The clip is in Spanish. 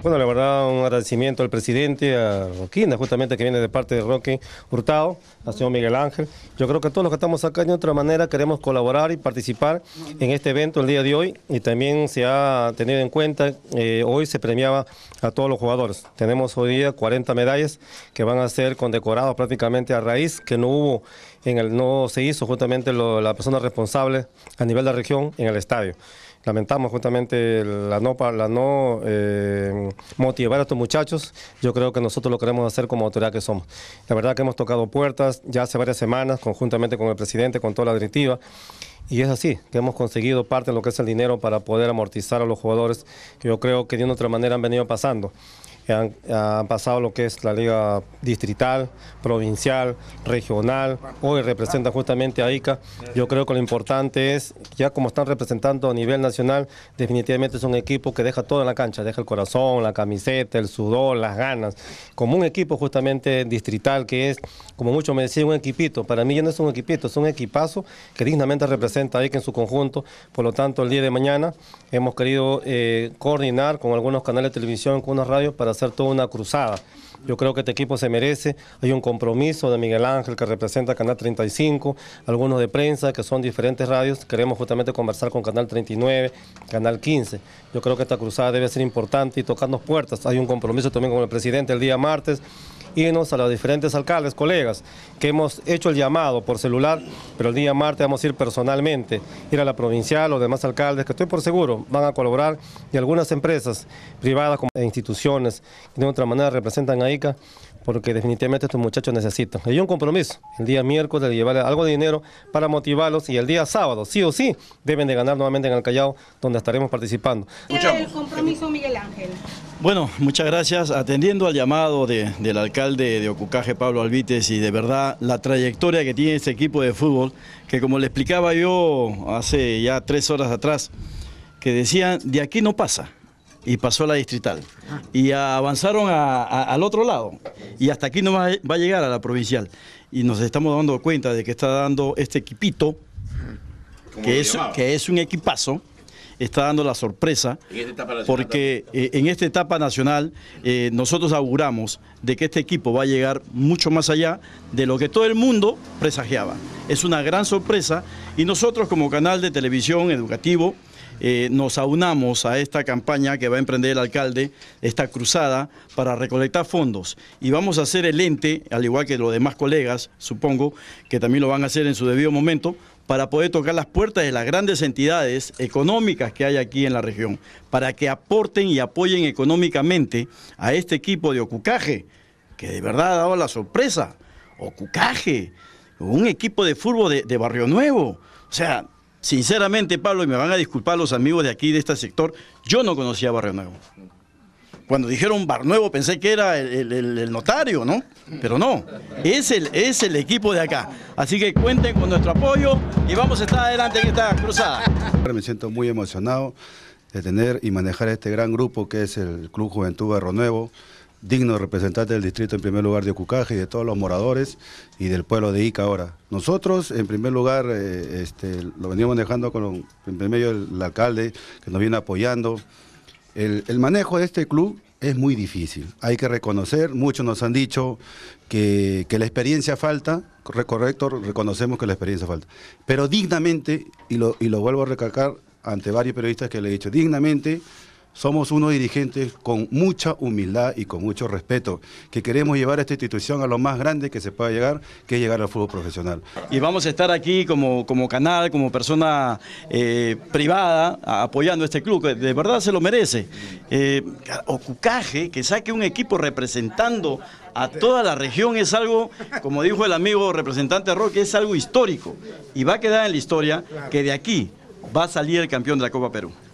Bueno, la verdad, un agradecimiento al presidente, a Roquina, justamente que viene de parte de Roque Hurtado, al señor Miguel Ángel. Yo creo que todos los que estamos acá de otra manera queremos colaborar y participar en este evento el día de hoy y también se ha tenido en cuenta, eh, hoy se premiaba a todos los jugadores. Tenemos hoy día 40 medallas que van a ser condecoradas prácticamente a raíz que no hubo en el, no se hizo justamente la persona responsable a nivel de región en el estadio. Lamentamos justamente la no, la no eh, motivar a estos muchachos, yo creo que nosotros lo queremos hacer como autoridad que somos. La verdad que hemos tocado puertas ya hace varias semanas, conjuntamente con el presidente, con toda la directiva. Y es así, que hemos conseguido parte de lo que es el dinero para poder amortizar a los jugadores, que yo creo que de una otra manera han venido pasando han, pasado lo que es la liga distrital, provincial, regional, hoy representa justamente a ICA. Yo creo que lo importante es, ya como están representando a nivel nacional, definitivamente es un equipo que deja todo en la cancha, deja el corazón, la camiseta, el sudor, las ganas, como un equipo justamente distrital que es, como muchos me decían, un equipito. Para mí ya no es un equipito, es un equipazo que dignamente representa a ICA en su conjunto. Por lo tanto, el día de mañana hemos querido eh, coordinar con algunos canales de televisión, con unas radios para hacer toda una cruzada. Yo creo que este equipo se merece. Hay un compromiso de Miguel Ángel que representa Canal 35, algunos de prensa que son diferentes radios. Queremos justamente conversar con Canal 39, Canal 15. Yo creo que esta cruzada debe ser importante y tocarnos puertas. Hay un compromiso también con el presidente el día martes irnos a los diferentes alcaldes, colegas, que hemos hecho el llamado por celular, pero el día martes vamos a ir personalmente, ir a la provincial, los demás alcaldes, que estoy por seguro van a colaborar, y algunas empresas privadas como e instituciones que de otra manera representan a ICA, porque definitivamente estos muchachos necesitan. Hay un compromiso el día miércoles de llevar algo de dinero para motivarlos y el día sábado, sí o sí, deben de ganar nuevamente en el Callao, donde estaremos participando. el compromiso, Miguel Ángel? Bueno, muchas gracias. Atendiendo al llamado del alcalde de Ocucaje, Pablo Alvites, y de verdad la trayectoria que tiene este equipo de fútbol, que como le explicaba yo hace ya tres horas atrás, que decían, de aquí no pasa y pasó a la distrital. Y avanzaron al otro lado. Y hasta aquí no va, a llegar a la provincial. Y nos estamos dando cuenta de que está dando este equipito, que es, que es un equipazo, está dando la sorpresa, porque en esta etapa nacional eh, eh, nosotros auguramos de que este equipo va a llegar mucho más allá de lo que todo el mundo presagiaba. Es una gran sorpresa y nosotros como canal de televisión educativo eh, nos aunamos a esta campaña que va a emprender el alcalde, esta cruzada para recolectar fondos. Y vamos a hacer el ente, al igual que los demás colegas, supongo, que también lo van a hacer en su debido momento, para poder tocar las puertas de las grandes entidades económicas que hay aquí en la región, para que aporten y apoyen económicamente a este equipo de Ocucaje, que de verdad ha dado la sorpresa. Ocucaje, un equipo de fútbol de, de Barrio Nuevo. O sea, Sinceramente, Pablo, y me van a disculpar los amigos de aquí, de este sector, yo no conocía Barrio Nuevo. Cuando dijeron Bar Nuevo pensé que era el, notario, ¿no? Pero no, es el, es el equipo de acá. Así que cuenten con nuestro apoyo y vamos a estar adelante en esta cruzada. Me siento muy emocionado de tener y manejar este gran grupo que es el Club Juventud Barrio Nuevo digno representante del distrito en primer lugar de Ocucaje y de todos los moradores y del pueblo de Ica ahora. Nosotros en primer lugar eh, este, lo venimos dejando con en medio el, alcalde que nos viene apoyando. El, manejo de este club es muy difícil, hay que reconocer, muchos nos han dicho que, la experiencia falta, correcto, reconocemos que la experiencia falta, pero dignamente, y lo, y lo vuelvo a recalcar ante varios periodistas que le he dicho, dignamente somos unos dirigentes con mucha humildad y con mucho respeto, que queremos llevar a esta institución a lo más grande que se pueda llegar, que es llegar al fútbol profesional. Y vamos a estar aquí como, como canal, como persona eh, privada, apoyando a este club, que de verdad se lo merece. Eh, Ocucaje, que saque un equipo representando a toda la región es algo, como dijo el amigo representante Roque, es algo histórico. Y va a quedar en la historia que de aquí va a salir el campeón de la Copa Perú.